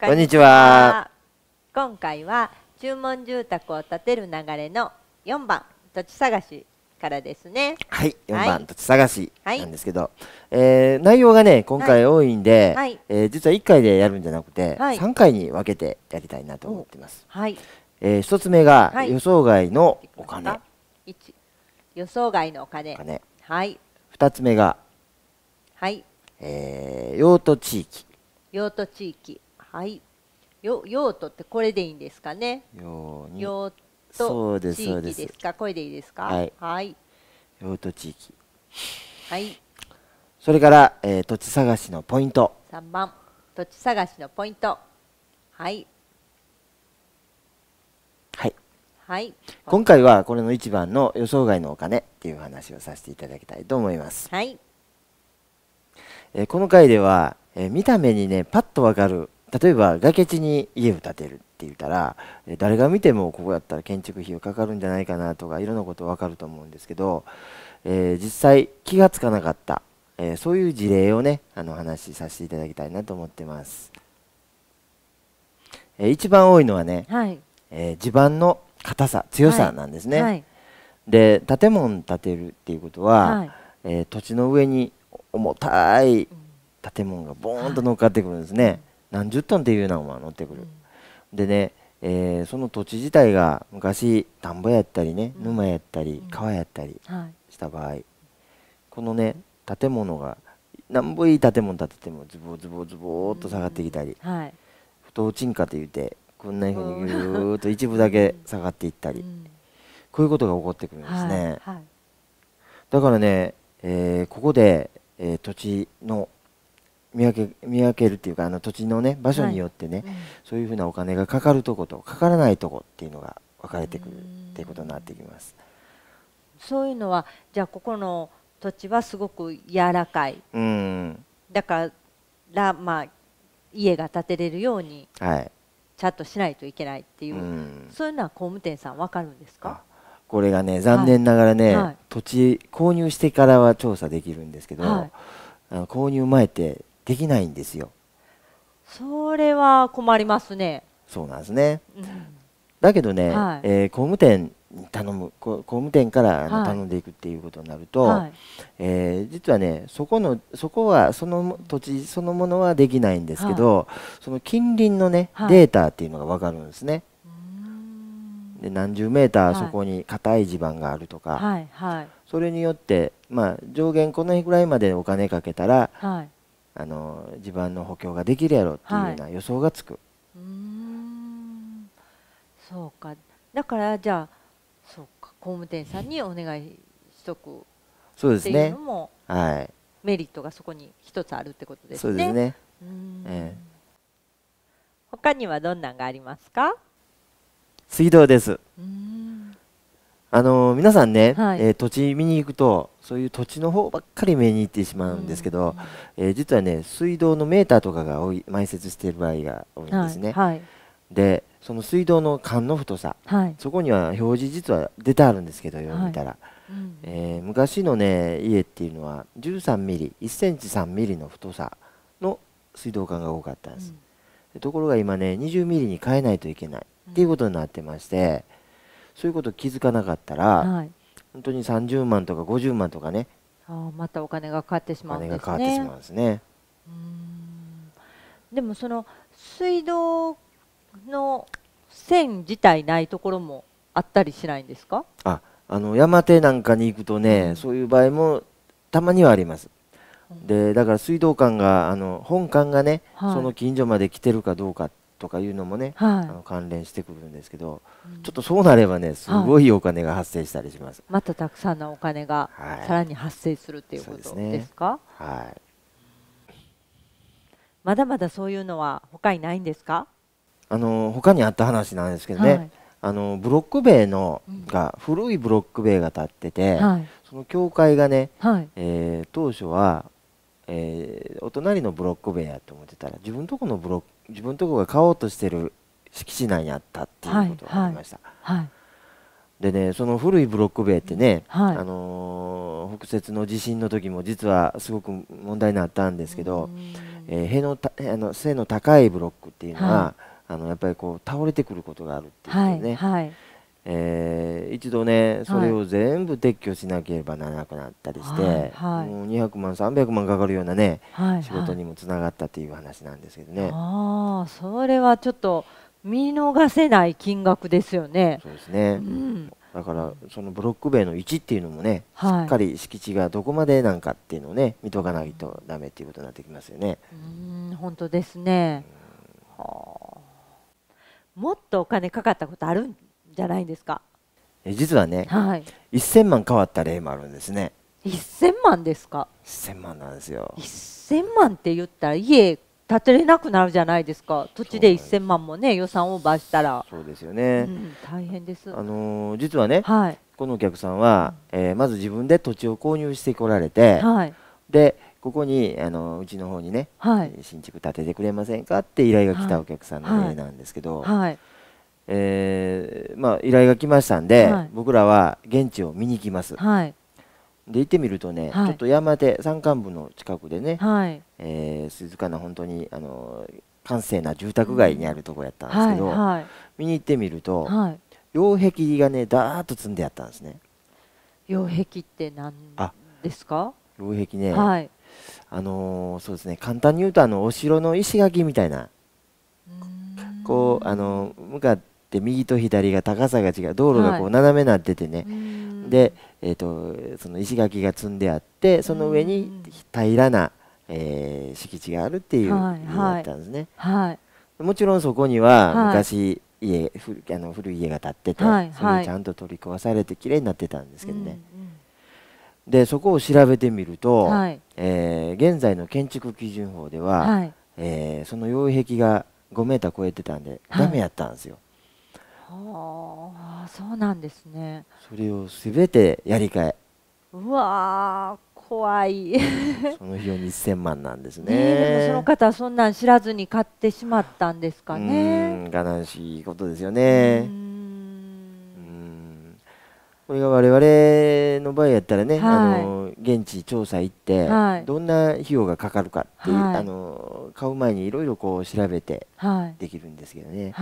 こんにちは。今回は注文住宅を建てる流れの4番土地探しからですね。はい、4番、土地探しなんですけど、はい、えー、内容がね今回多いんで、はい、えー、実は1回でやるんじゃなくて、はい、3回に分けてやりたいなと思ってます。はい。えー、一つ目が予想外のお金。1予想外のお金。金はい。二つ目がはい。えー、用途地域。用途地域。はいよ用途ってこれでいいんですかね用用途そうですそうです。かこれでいいですか、はい、はい、用途地域はいそれから、えー、土地探しのポイント三番土地探しのポイントはいはいはい今回はこれの一番の予想外のお金っていう話をさせていただきたいと思いますはい、えー、この回では、えー、見た目にねパッとわかる例えば崖地に家を建てるって言ったら誰が見てもここだったら建築費がかかるんじゃないかなとかいろんなこと分かると思うんですけど、えー、実際気がつかなかった、えー、そういう事例をねあの話しさせていただきたいなと思ってます、えー、一番多いのはね、はい、え地盤の硬さ強さなんですね、はいで建物建てるっていうことは、え土地の上に重たい建物がボーンと乗っかってくるんですね、何十トンっていうのは乗ってくる、うん、でね、えー、その土地自体が昔田んぼやったりね、沼やったり川やったりした場合、はい、このね建物がなんぼいい建物建ててもズボズボズボーっと下がってきたり、はい、不当沈下といってこんなふうにぎゅーっと一部だけ下がっていったり、こういうことが起こってくるんですね、はいはい、だからね、えー、ここで、えー、土地の見分け見分けるっていうかあの土地のね場所によってね、はい、そういうふうなお金がかかるとことかからないとこっていうのが分かれてくるっていうことになってきます。そういうのはじゃあここの土地はすごく柔らかい、うん、だからまあ家が建てれるように、はい、ちゃんとしないといけないっていう、うん、そういうのは工務店さん分かるんですかこれがね残念ながらね、はい、土地購入してからは調査できるんですけど、はい、あの購入前ってできないんですよ。それは困りますね。そうなんですね。うん、だけどね、はい、えー、工務店に頼む工務店から頼んでいくっていうことになると、はい、えー、実はねそこのそこはその土地そのものはできないんですけど、はい、その近隣のね、データっていうのが分かるんですね。で何十メーターそこに硬い地盤があるとか、ははいいそれによって、まあ、上限このぐらいまでお金かけたら、はいあの地盤の補強ができるやろっていうような予想がつく、はい、うんそうかだからじゃあそうか工務店さんにお願いしとくそうですねのも、はい、メリットがそこに一つあるってことですね。そうですねうんええ、他にはどんなんがありますか水道です。うんあの皆さんね、はい、えー、土地見に行くとそういう土地の方ばっかり目に行ってしまうんですけど、えー、実はね水道のメーターとかが多い埋設している場合が多いんですね。はいはい、でその水道の管の太さ、そこには表示実は出てあるんですけどよ見たら、うん、えー、昔のね家っていうのは1 3ミリ1センチ3ミリの太さの水道管が多かったんです。うんところが今ね20ミリに変えないといけないっていうことになってまして、そういうこと気づかなかったら、はい、本当に30万とか50万とかねあまたお金がかかってしまうんですね。お金がってしまうんですねでもその水道の線自体ないところもあったりしないんですかああの山手なんかに行くとね、うん、そういう場合もたまにはあります。でだから水道管があの本館がね、はい、その近所まで来てるかどうかっとかいうのもね、はい、あの関連してくるんですけど、うん、ちょっとそうなればねすごいお金が発生したりします、はい、またたくさんのお金がさらに発生するっていうことですか、はい、ねはい、まだまだそういうのは他にないんですかあの他にあった話なんですけどね、あのブロック塀のが、うん、古いブロック塀が建ってて、その教会がね、はい、えー、当初はえー、お隣のブロック塀やと思ってたら自分とこのブロック自分のとこが買おうとしてる敷地内にあったっていうことがありました。はい、はいでねその古いブロック塀ってね、はい、あのー、北摂の地震の時も実はすごく問題になったんですけど、えー、塀のたあの背の高いブロックっていうのは、はい、あのやっぱりこう倒れてくることがあるっていうね、はい、えー、一度ねそれを全部撤去しなければならなくなったりして、はいもう200万300万かかるようなね、はい仕事にもつながったっていう話なんですけどね。あそれはちょっと見逃せない金額ですよね。そうですね、うん、だからそのブロック塀の置っていうのもね、はい、しっかり敷地がどこまでなんかっていうのをね見とかないとダメっていうことになってきますよね。うん本当ですね、はあ、もっとお金かかったことあるんじゃないんですか実はね、はい、1000万変わった例もあるんですね1000万ですか1000万なんですよ1000万って言ったら家建てれなくなるじゃないですか土地で1000万もね予算オーバーしたらそうですよね、うん、大変ですあのー、実はね、はい、このお客さんは、うん、えー、まず自分で土地を購入してこられて、はい、でここにあのうちの方にね、はい、新築建ててくれませんかって依頼が来たお客さんの例なんですけど、はい、はいえーまあ、依頼が来ましたんで、はい、僕らは現地を見に行きます、はい、で行ってみるとね、はい、ちょっと山手山間部の近くでね、はい、えー、静かな本当にあの閑静な住宅街にあるとこやったんですけど、うんはいはい、見に行ってみると、はい、擁壁がねだーっと積んであったんですね擁壁って何ですか擁壁ね、はい、あのー、そうですね簡単に言うとあのお城の石垣みたいなこうあの向かってで右と左が高さが違う道路がこう斜めになっててね、はい、で、えーと、その石垣が積んであってその上に平らな、えー、敷地があるっていうにだったんですね。はい、もちろんそこには昔、家ふあの古い家が建ってて、はいそれちゃんと取り壊されて綺麗になってたんですけどね、でそこを調べてみると、はい、えー、現在の建築基準法では、はい、えー、その擁壁が5メーター超えてたんで、はい、ダメやったんですよ。はあ、そうなんですね。それをすべてやり替え。うわ怖いその費用1000万なんですね、ね、でもその方はそんなん知らずに買ってしまったんですかね。がしいことですよね。これが我々の場合やったらね、はい、あの現地調査行って、はい、どんな費用がかかるかっていう、はい、あの買う前にいろいろこう調べてできるんですけどね、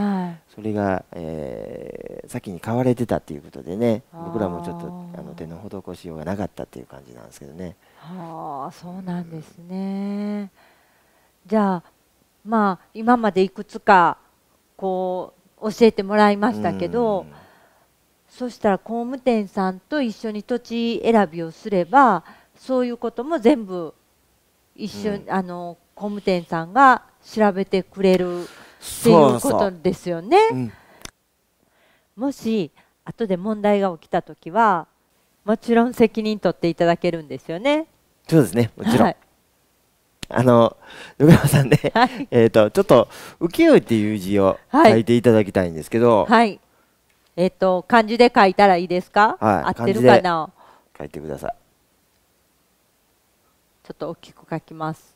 それが、えー、先に買われてたっていうことでね僕らもちょっとあの手の施しようがなかったっていう感じなんですけどね。はあそうなんですね。じゃあまあ今までいくつかこう教えてもらいましたけど。うんそしたら工務店さんと一緒に土地選びをすればそういうことも全部一緒に、うん、あの工務店さんが調べてくれるっていうことですよね。うん、もし後で問題が起きた時はもちろん責任取っていただけるんですよね。そうですねもちろん、はい、あの横山さんね、はい、えーと、ちょっと「請負」っていう字を書いていただきたいんですけど、はいえっと漢字で書いたらいいですか、はい、合ってるかな書いてくださいちょっと大きく書きます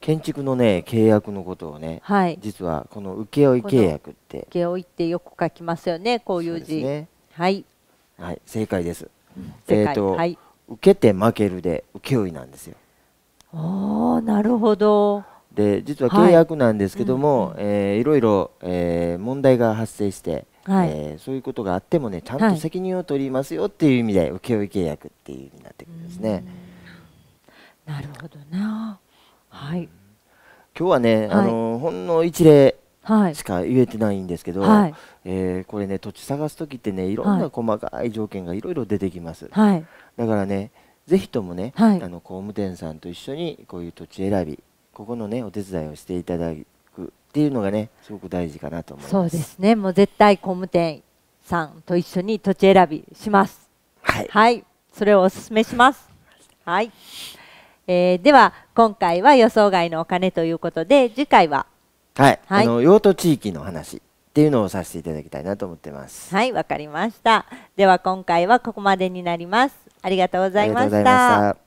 建築のね契約のことをね、はい、実はこの請負契約って請負ってよく書きますよねこういう字、ね、はい、はい、正解です、えっ、と、はい、受けて負けるで請負なんですよおなるほどで実は契約なんですけども、はいうん、えー、いろいろ、えー、問題が発生してはい、えー、そういうことがあってもねちゃんと責任を取りますよっていう意味で請負契約っていう意味になってくるんですね。なるほどな。はい。今日はね、はい、あのほんの一例しか言えてないんですけど、はい、えー、これね土地探す時ってねいろんな細かい条件がいろいろ出てきます。はい、だからねぜひともね、あの工務店さんと一緒にこういう土地選びここのねお手伝いをしていただくっていうのがねすごく大事かなと思いますそうですねもう絶対工務店さんと一緒に土地選びしますはい、はい、それをお勧めしますはい、えー、では今回は予想外のお金ということで次回ははい、はい、あの用途地域の話っていうのをさせていただきたいなと思ってますはいわかりましたでは今回はここまでになりますありがとうございました